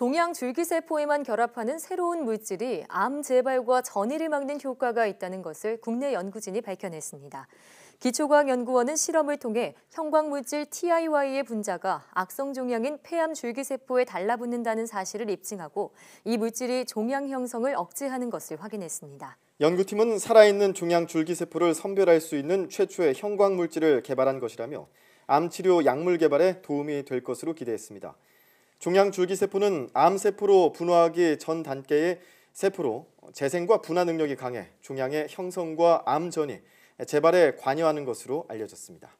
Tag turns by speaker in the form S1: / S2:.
S1: 종양 줄기세포에만 결합하는 새로운 물질이 암 재발과 전이를 막는 효과가 있다는 것을 국내 연구진이 밝혀냈습니다. 기초과학연구원은 실험을 통해 형광물질 TIY의 분자가 악성 종양인 폐암 줄기세포에 달라붙는다는 사실을 입증하고 이 물질이 종양 형성을 억제하는 것을 확인했습니다.
S2: 연구팀은 살아있는 종양 줄기세포를 선별할 수 있는 최초의 형광물질을 개발한 것이라며 암 치료 약물 개발에 도움이 될 것으로 기대했습니다. 종양 줄기세포는 암세포로 분화하기 전 단계의 세포로 재생과 분화 능력이 강해 종양의 형성과 암 전이 재발에 관여하는 것으로 알려졌습니다.